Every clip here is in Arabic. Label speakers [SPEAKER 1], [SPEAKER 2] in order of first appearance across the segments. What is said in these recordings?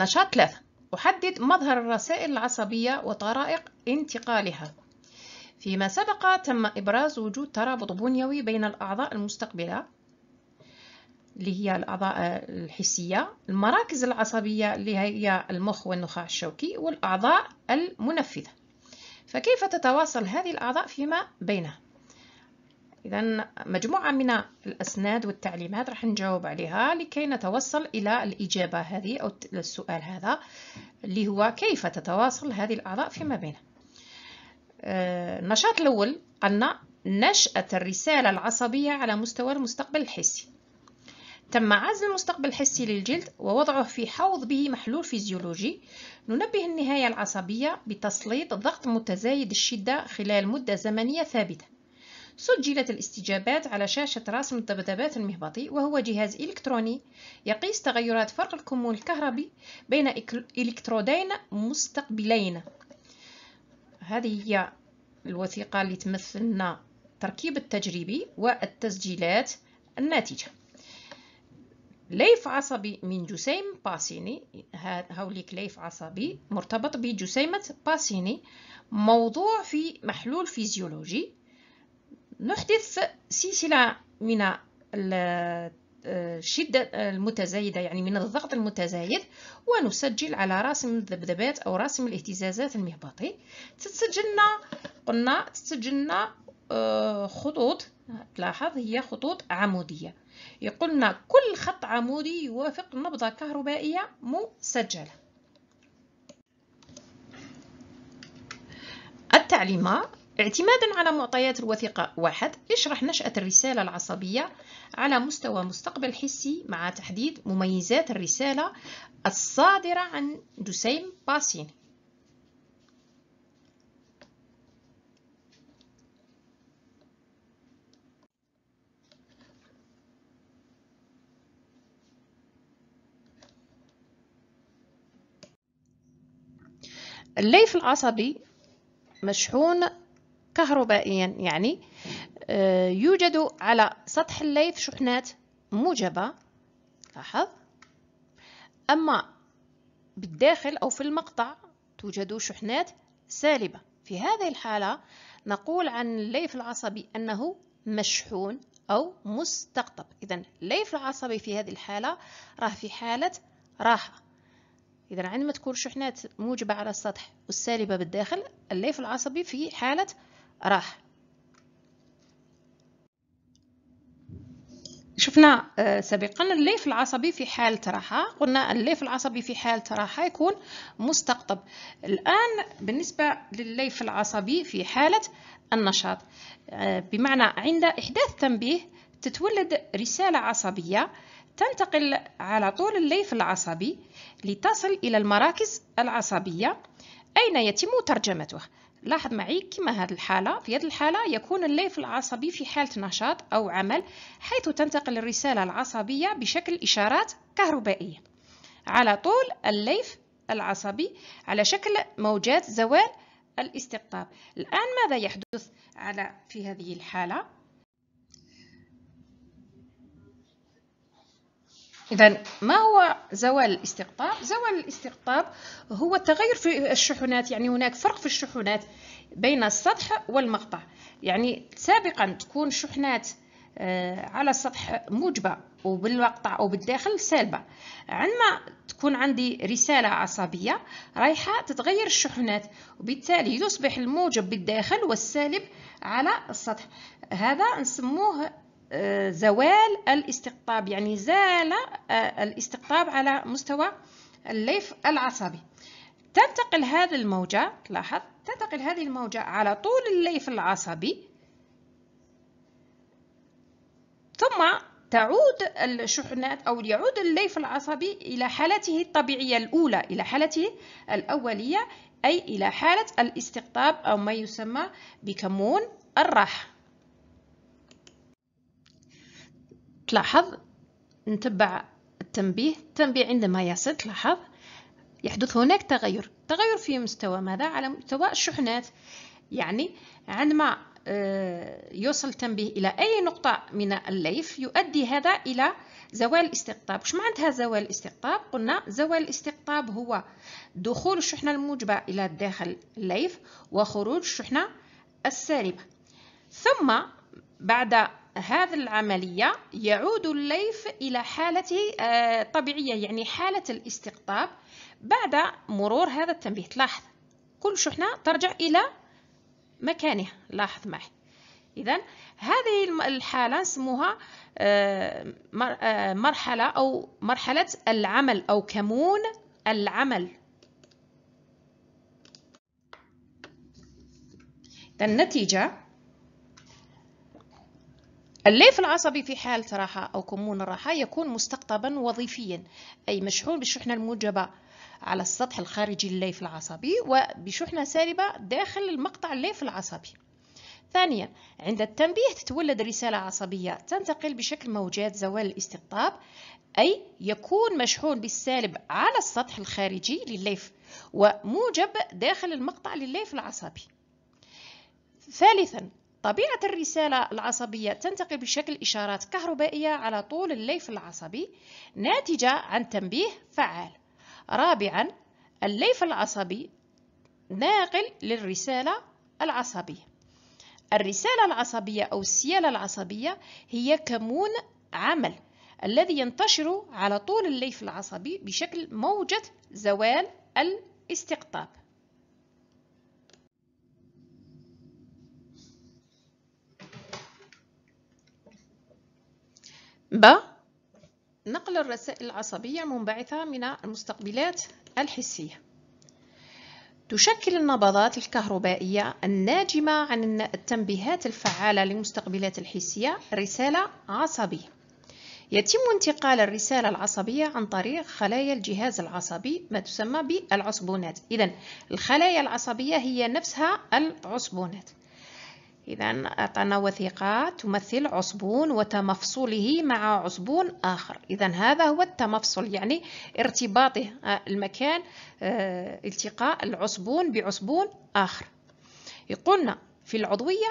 [SPEAKER 1] نشاط 3 أحدد مظهر الرسائل العصبية وطرائق انتقالها فيما سبق تم إبراز وجود ترابط بنيوي بين الأعضاء المستقبلة اللي هي الأعضاء الحسية المراكز العصبية اللي هي المخ والنخاع الشوكي والأعضاء المنفذة فكيف تتواصل هذه الأعضاء فيما بينها إذا مجموعة من الأسناد والتعليمات راح نجاوب عليها لكي نتوصل إلى الإجابة هذه أو السؤال هذا اللي هو كيف تتواصل هذه الأعضاء فيما بينها آه، النشاط الأول قلنا نشأة الرسالة العصبية على مستوى المستقبل الحسي تم عزل المستقبل الحسي للجلد ووضعه في حوض به محلول فيزيولوجي ننبه النهاية العصبية بتسليط ضغط متزايد الشدة خلال مدة زمنية ثابتة سجلت الاستجابات على شاشة رسم الذبذبات المهبطي وهو جهاز إلكتروني يقيس تغيرات فرق الكمون الكهربي بين إلكترودين مستقبلين هذه هي الوثيقة التي تمثلنا التركيب التجريبي والتسجيلات الناتجة ليف عصبي من جسيم باسيني هوليك ليف عصبي مرتبط بجسيمة باسيني موضوع في محلول فيزيولوجي نحدث سلسلة من الشدة المتزايدة يعني من الضغط المتزايد ونسجل على راسم الذبذبات أو راسم الاهتزازات المهبطي تسجلنا قلنا تسجلنا آه، خطوط تلاحظ هي خطوط عمودية يقولنا كل خط عمودي يوافق نبضة كهربائية مسجلة التعليمة اعتمادا على معطيات الوثيقة واحد يشرح نشأة الرسالة العصبية على مستوى مستقبل حسي مع تحديد مميزات الرسالة الصادرة عن جسيم باسين الليف العصبي مشحون كهربائيا يعني آه، يوجد على سطح الليف شحنات موجبة لاحظ أما بالداخل أو في المقطع توجد شحنات سالبة في هذه الحالة نقول عن الليف العصبي أنه مشحون أو مستقطب إذا الليف العصبي في هذه الحالة راه في حالة راحة إذا عندما تكون شحنات موجبة على السطح والسالبة بالداخل الليف العصبي في حالة راح شفنا آه، سابقا الليف العصبي في حالة راحة قلنا الليف العصبي في حالة راحة يكون مستقطب الآن بالنسبة للليف العصبي في حالة النشاط آه، بمعنى عند إحداث تنبيه تتولد رسالة عصبية تنتقل على طول الليف العصبي لتصل إلى المراكز العصبية أين يتم ترجمتها لاحظ معي كما هذه الحالة في هذه الحالة يكون الليف العصبي في حالة نشاط أو عمل حيث تنتقل الرسالة العصبية بشكل إشارات كهربائية على طول الليف العصبي على شكل موجات زوال الاستقطاب الآن ماذا يحدث على في هذه الحالة إذا ما هو زوال الاستقطاب؟ زوال الاستقطاب هو التغير في الشحنات يعني هناك فرق في الشحنات بين السطح والمقطع يعني سابقا تكون شحنات آه، على السطح موجبة وبالمقطع أو بالداخل سالبة عندما تكون عندي رسالة عصبية رايحة تتغير الشحنات وبالتالي يصبح الموجب بالداخل والسالب على السطح هذا نسموه زوال الاستقطاب يعني زال آه، الاستقطاب على مستوى الليف العصبي تنتقل هذه الموجة لاحظ تنتقل هذه الموجة على طول الليف العصبي ثم تعود الشحنات أو يعود الليف العصبي إلى حالته الطبيعية الأولى إلى حالته الأولية أي إلى حالة الاستقطاب أو ما يسمى بكمون الراحة تلاحظ نتبع التنبيه التنبيه عندما يصل تلاحظ يحدث هناك تغير تغير في مستوى ماذا على مستوى الشحنات يعني عندما آه، يوصل التنبيه إلى أي نقطة من الليف يؤدي هذا إلى زوال الاستقطاب واش معناتها زوال الاستقطاب قلنا زوال الاستقطاب هو دخول الشحنة الموجبة إلى داخل الليف وخروج الشحنة السالبة ثم بعد هذه العملية يعود الليف إلى حالته الطبيعية آه، يعني حالة الاستقطاب بعد مرور هذا التنبيه تلاحظ كل شحنة ترجع إلى مكانها لاحظ معي إذا هذه الحالة نسموها آه، آه، مرحلة أو مرحلة العمل أو كمون العمل النتيجة الليف العصبي في حالة راحة أو كمون الراحة يكون مستقطبا وظيفيا أي مشحون بالشحنة الموجبة على السطح الخارجي الليف العصبي وبشحنة سالبة داخل المقطع الليف العصبي ثانيا عند التنبيه تتولد رسالة عصبية تنتقل بشكل موجات زوال الاستقطاب أي يكون مشحون بالسالب على السطح الخارجي للليف وموجب داخل المقطع للليف العصبي ثالثا طبيعة الرسالة العصبية تنتقل بشكل إشارات كهربائية على طول الليف العصبي ناتجة عن تنبيه فعال رابعا الليف العصبي ناقل للرسالة العصبية الرسالة العصبية أو السيالة العصبية هي كمون عمل الذي ينتشر على طول الليف العصبي بشكل موجة زوال الاستقطاب ب نقل الرسائل العصبية المنبعثة من المستقبلات الحسية تشكل النبضات الكهربائية الناجمة عن التنبيهات الفعالة للمستقبلات الحسية رسالة عصبية يتم انتقال الرسالة العصبية عن طريق خلايا الجهاز العصبي ما تسمى بالعصبونات إذا الخلايا العصبية هي نفسها العصبونات إذا أعطانا وثيقة تمثل عصبون وتمفصله مع عصبون آخر إذا هذا هو التمفصل يعني ارتباطه آه، المكان آه، التقاء العصبون بعصبون آخر يقولنا في العضوية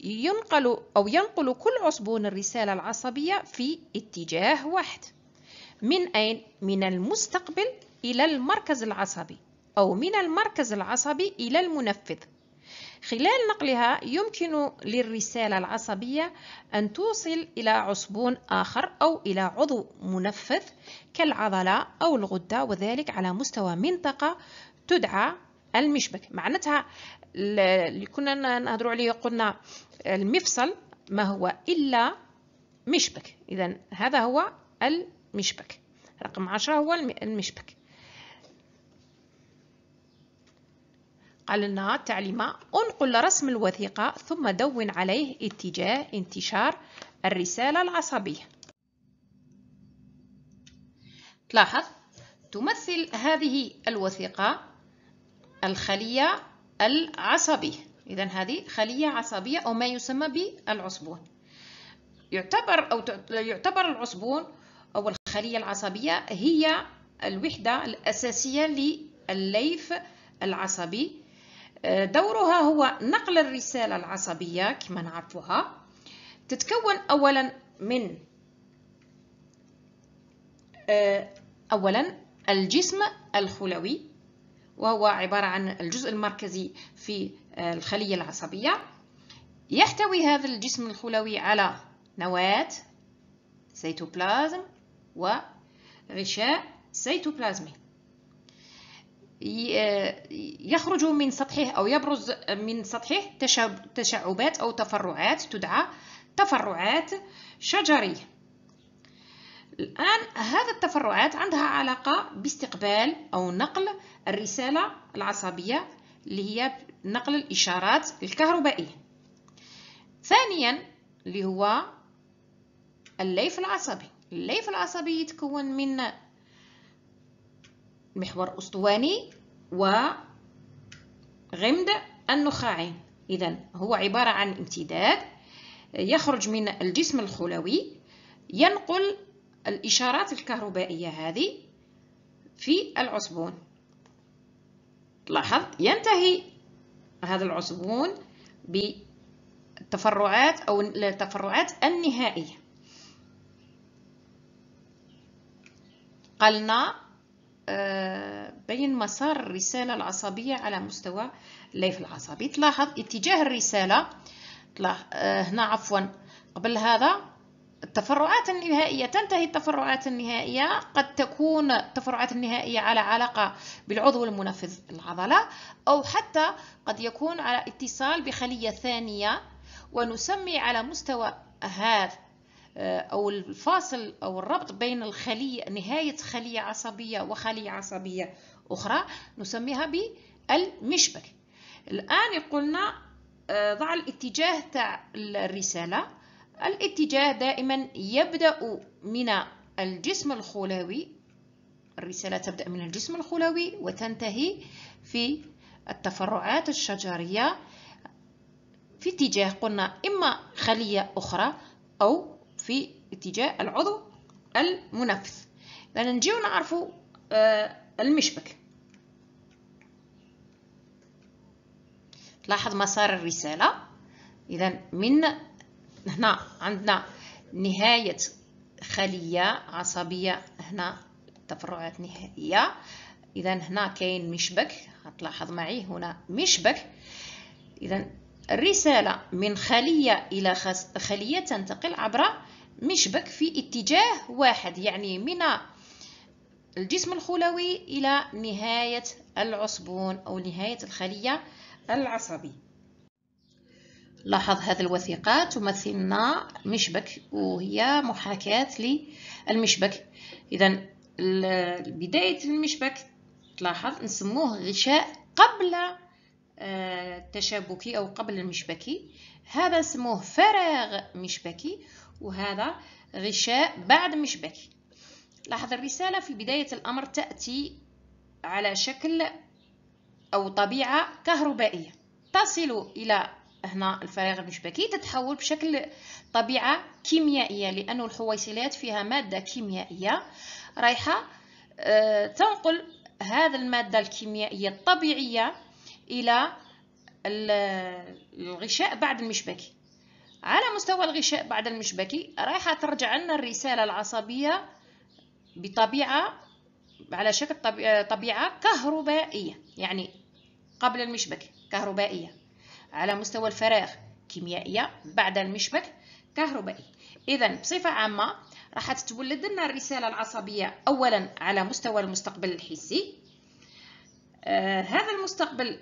[SPEAKER 1] ينقل أو ينقل كل عصبون الرسالة العصبية في اتجاه واحد من أين؟ من المستقبل إلى المركز العصبي أو من المركز العصبي إلى المنفذ خلال نقلها يمكن للرسالة العصبية أن توصل إلى عصبون آخر أو إلى عضو منفذ كالعضلة أو الغدة وذلك على مستوى منطقة تدعى المشبك معناتها اللي كنا نهضروا عليه قلنا المفصل ما هو إلا مشبك إذا هذا هو المشبك رقم عشرة هو المشبك قال لنا تعليمة انقل رسم الوثيقة ثم دون عليه اتجاه انتشار الرسالة العصبية تلاحظ تمثل هذه الوثيقة الخلية العصبية إذا هذه خلية عصبية أو ما يسمى بالعصبون يعتبر أو يعتبر العصبون أو الخلية العصبية هي الوحدة الأساسية للليف العصبي دورها هو نقل الرسالة العصبية كما نعرفها تتكون أولا من آه، أولا الجسم الخلوي وهو عبارة عن الجزء المركزي في آه، الخلية العصبية يحتوي هذا الجسم الخلوي على نواة سيتوبلازم وغشاء سيتوبلازمي آه، يخرج من سطحه أو يبرز من سطحه تشعبات أو تفرعات تدعى تفرعات شجرية الآن هذه التفرعات عندها علاقة باستقبال أو نقل الرسالة العصبية اللي هي نقل الإشارات الكهربائية ثانيا اللي هو الليف العصبي الليف العصبي يتكون من محور أسطواني وغمد النخاعي إذا هو عبارة عن امتداد يخرج من الجسم الخلوي ينقل الإشارات الكهربائية هذه في العصبون لاحظ ينتهي هذا العصبون بالتفرعات أو التفرعات النهائية قلنا آه، بين مسار الرسالة العصبية على مستوى الليف العصبي تلاحظ اتجاه الرسالة آه، هنا عفوا قبل هذا التفرعات النهائية تنتهي التفرعات النهائية قد تكون التفرعات النهائية على علاقة بالعضو المنفذ العضلة أو حتى قد يكون على اتصال بخلية ثانية ونسمي على مستوى هذا آه، أو الفاصل أو الربط بين الخلية نهاية خلية عصبية وخلية عصبية أخرى نسميها بالمشبك الآن قلنا آه، ضع الاتجاه تاع الرسالة الاتجاه دائما يبدأ من الجسم الخلوي الرسالة تبدأ من الجسم الخلوي وتنتهي في التفرعات الشجرية في اتجاه قلنا إما خلية أخرى أو في اتجاه العضو المنفذ بدنا نجيو نعرفوا آه، المشبك تلاحظ مسار الرسالة إذا من هنا عندنا نهاية خلية عصبية هنا تفرعات نهائية إذا هنا كاين مشبك هتلاحظ معي هنا مشبك إذا الرسالة من خلية إلى خلية تنتقل عبر مشبك في اتجاه واحد يعني من الجسم الخلوي إلى نهاية العصبون أو نهاية الخلية العصبي لاحظ هذه الوثيقة تمثلنا مشبك وهي محاكاة للمشبك إذا بداية المشبك تلاحظ نسموه غشاء قبل آه، التشابكي أو قبل المشبكي هذا نسموه فراغ مشبكي وهذا غشاء بعد مشبكي لاحظ الرسالة في بداية الأمر تأتي على شكل أو طبيعة كهربائية تصل إلى هنا الفراغ المشبكي تتحول بشكل طبيعة كيميائية لأن الحويصلات فيها مادة كيميائية رايحة آه، تنقل هذا المادة الكيميائية الطبيعية إلى الغشاء بعد المشبكي على مستوى الغشاء بعد المشبكي رايحة ترجع لنا الرسالة العصبية بطبيعة على شكل طبيعة كهربائية يعني قبل المشبك كهربائية على مستوى الفراغ كيميائية بعد المشبك كهربائي إذا بصفة عامة راح تتولد لنا الرسالة العصبية أولا على مستوى المستقبل الحسي آه هذا المستقبل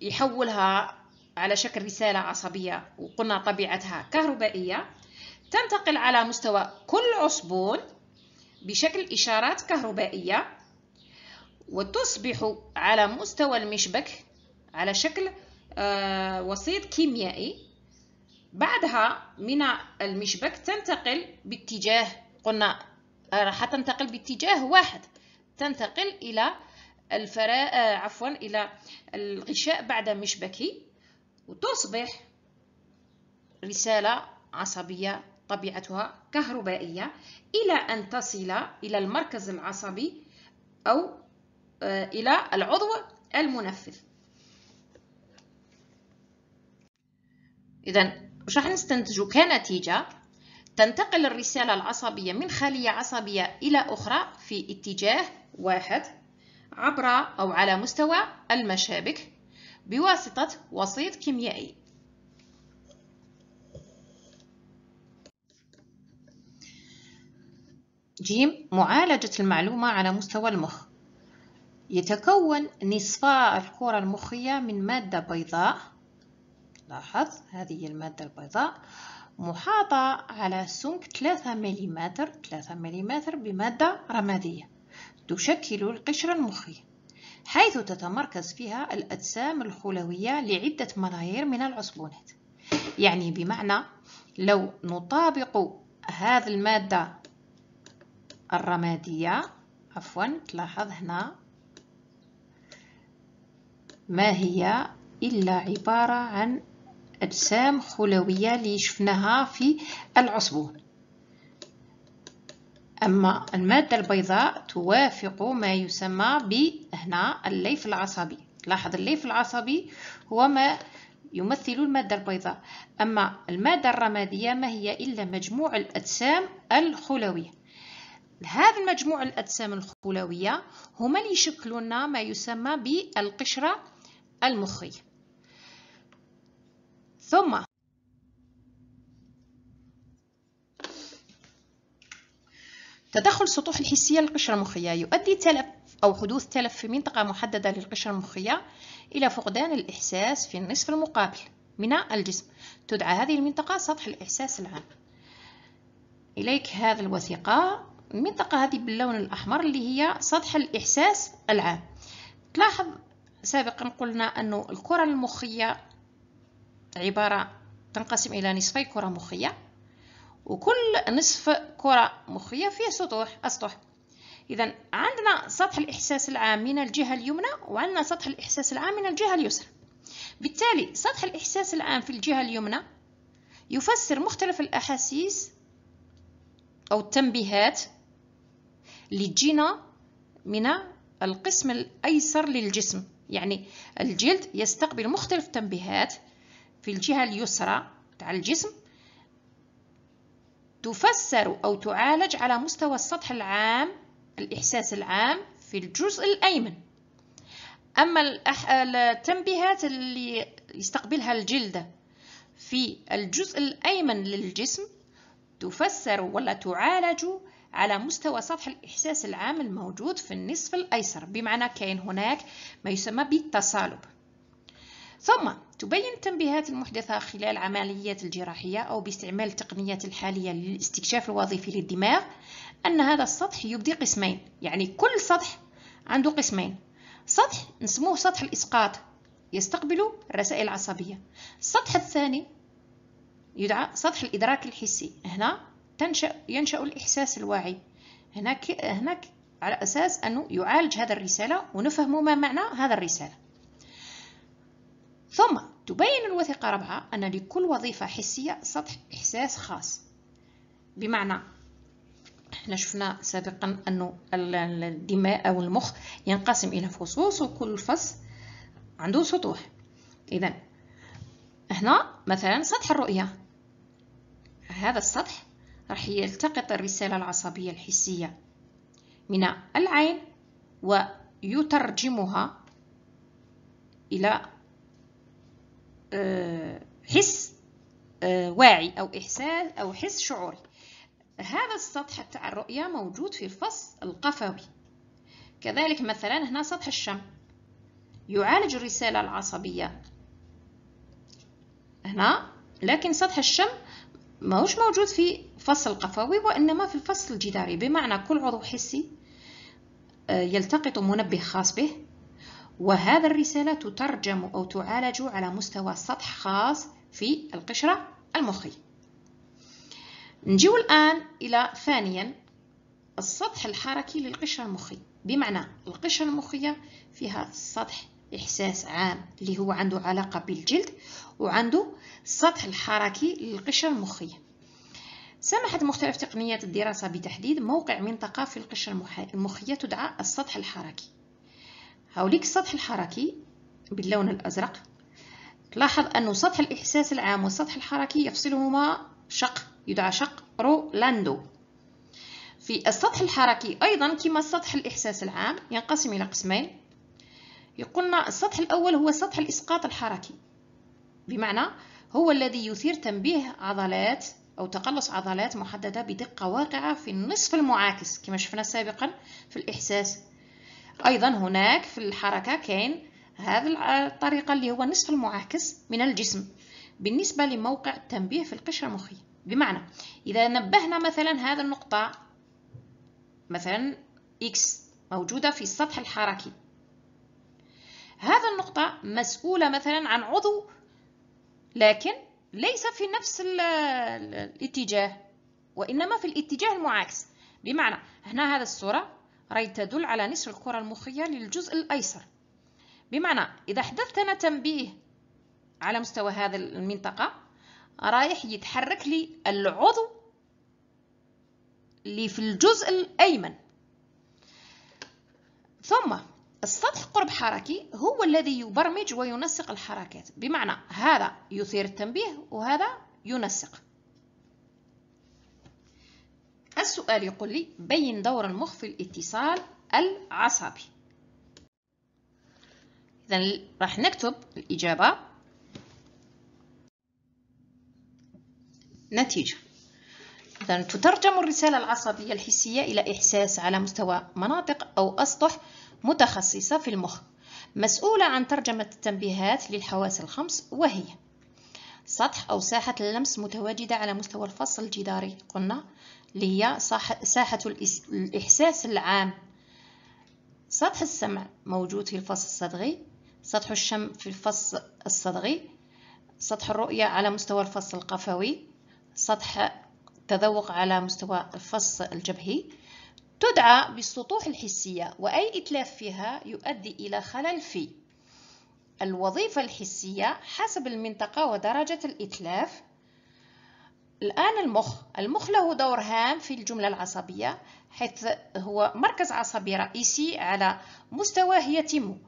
[SPEAKER 1] يحولها على شكل رسالة عصبية وقلنا طبيعتها كهربائية تنتقل على مستوى كل عصبون بشكل إشارات كهربائية وتصبح على مستوى المشبك على شكل آه، وسيط كيميائي بعدها من المشبك تنتقل باتجاه قلنا آه، راح تنتقل باتجاه واحد تنتقل إلى الفراء آه، عفوا إلى الغشاء بعد مشبكي وتصبح رسالة عصبية طبيعتها كهربائية إلى أن تصل إلى المركز العصبي أو آه، إلى العضو المنفذ إذا وش راح نستنتجو كنتيجة تنتقل الرسالة العصبية من خلية عصبية إلى أخرى في اتجاه واحد عبر أو على مستوى المشابك بواسطة وسيط كيميائي جيم معالجة المعلومة على مستوى المخ يتكون نصفا الكرة المخية من مادة بيضاء لاحظ هذه هي المادة البيضاء محاطة على سمك 3 مليمتر 3 مليمتر بمادة رمادية تشكل القشرة المخية حيث تتمركز فيها الأجسام الخلوية لعدة منايير من العصبونات يعني بمعنى لو نطابق هذه المادة الرمادية عفوا تلاحظ هنا ما هي إلا عبارة عن أجسام خلوية اللي شفناها في العصبون أما المادة البيضاء توافق ما يسمى بهنا الليف العصبي لاحظ الليف العصبي هو ما يمثل المادة البيضاء أما المادة الرمادية ما هي إلا مجموع الأجسام الخلوية هذا المجموع الأجسام الخلوية هما اللي يشكلون ما يسمى بالقشرة المخية ثم تدخل السطوح الحسية للقشرة المخية يؤدي تلف أو حدوث تلف في منطقة محددة للقشرة المخية إلى فقدان الإحساس في النصف المقابل من الجسم تدعى هذه المنطقة سطح الإحساس العام إليك هذا الوثيقة المنطقة هذه باللون الأحمر اللي هي سطح الإحساس العام تلاحظ سابقا قلنا أن الكرة المخية عبارة تنقسم إلى نصفي كرة مخية وكل نصف كرة مخية فيه سطوح أسطح إذا عندنا سطح الإحساس العام من الجهة اليمنى وعندنا سطح الإحساس العام من الجهة اليسرى بالتالي سطح الإحساس العام في الجهة اليمنى يفسر مختلف الأحاسيس أو التنبيهات لجينا تجينا من القسم الأيسر للجسم يعني الجلد يستقبل مختلف التنبيهات في الجهة اليسرى تاع الجسم تفسر أو تعالج على مستوى السطح العام الإحساس العام في الجزء الأيمن أما التنبيهات اللي يستقبلها الجلدة في الجزء الأيمن للجسم تفسر ولا تعالج على مستوى سطح الإحساس العام الموجود في النصف الأيسر بمعنى كاين هناك ما يسمى بالتصالب ثم تبين التنبيهات المحدثة خلال عمليات الجراحية أو باستعمال التقنيات الحالية للاستكشاف الوظيفي للدماغ أن هذا السطح يبدي قسمين يعني كل سطح عنده قسمين سطح نسموه سطح الإسقاط يستقبل الرسائل العصبية السطح الثاني يدعى سطح الإدراك الحسي هنا تنشأ ينشأ الإحساس الواعي هناك هناك على أساس أنه يعالج هذا الرسالة ونفهم ما معنى هذا الرسالة ثم تبين الوثيقة ربعة أن لكل وظيفة حسية سطح إحساس خاص بمعنى احنا شفنا سابقا أن الدماء أو المخ ينقسم إلى فصوص وكل فص عنده سطوح إذا هنا مثلا سطح الرؤية هذا السطح راح يلتقط الرسالة العصبية الحسية من العين ويترجمها إلى حس آه، واعي أو إحساس أو حس شعوري هذا السطح تاع الرؤية موجود في الفص القفوي كذلك مثلا هنا سطح الشم يعالج الرسالة العصبية هنا لكن سطح الشم ماهوش موجود في الفص القفوي وإنما في الفص الجداري بمعنى كل عضو حسي آه، يلتقط منبه خاص به وهذا الرسالة تترجم أو تعالج على مستوى سطح خاص في القشرة المخي نجيو الآن إلى ثانيا السطح الحركي للقشرة المخية بمعنى القشرة المخية فيها سطح إحساس عام اللي هو عنده علاقة بالجلد وعنده السطح الحركي للقشرة المخية سمحت مختلف تقنيات الدراسة بتحديد موقع منطقة في القشرة المخية تدعى السطح الحركي هوليك السطح الحركي باللون الأزرق تلاحظ أن سطح الإحساس العام والسطح الحركي يفصلهما شق يدعى شق رولاندو في السطح الحركي أيضا كما سطح الإحساس العام ينقسم إلى قسمين يقولنا السطح الأول هو سطح الإسقاط الحركي بمعنى هو الذي يثير تنبيه عضلات أو تقلص عضلات محددة بدقة واقعة في النصف المعاكس كما شفنا سابقا في الإحساس ايضا هناك في الحركه كاين هذا الطريقه اللي هو نصف المعاكس من الجسم بالنسبه لموقع التنبيه في القشره المخيه بمعنى اذا نبهنا مثلا هذا النقطه مثلا اكس موجوده في السطح الحركي هذا النقطه مسؤوله مثلا عن عضو لكن ليس في نفس الاتجاه وانما في الاتجاه المعاكس بمعنى هنا هذا الصوره راهي تدل على نصف الكرة المخية للجزء الأيسر بمعنى إذا حدثت أنا تنبيه على مستوى هذا المنطقة رايح يتحرك لي العضو اللي في الجزء الأيمن ثم السطح قرب حركي هو الذي يبرمج وينسق الحركات بمعنى هذا يثير التنبيه وهذا ينسق السؤال يقول لي بين دور المخ في الاتصال العصبي إذا راح نكتب الإجابة نتيجة إذا تترجم الرسالة العصبية الحسية إلى إحساس على مستوى مناطق أو أسطح متخصصة في المخ مسؤولة عن ترجمة التنبيهات للحواس الخمس وهي سطح أو ساحة اللمس متواجدة على مستوى الفص الجداري قلنا اللي هي ساحة الإحساس العام سطح السمع موجود في الفص الصدغي سطح الشم في الفص الصدغي سطح الرؤية على مستوى الفص القفوي سطح التذوق على مستوى الفص الجبهي تدعى بالسطوح الحسية وأي إتلاف فيها يؤدي إلى خلل في الوظيفة الحسية حسب المنطقة ودرجة الإتلاف الآن المخ المخ له دور هام في الجملة العصبية حيث هو مركز عصبي رئيسي على مستوى يتم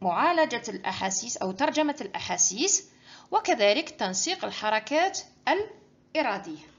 [SPEAKER 1] معالجة الأحاسيس أو ترجمة الأحاسيس وكذلك تنسيق الحركات الإرادية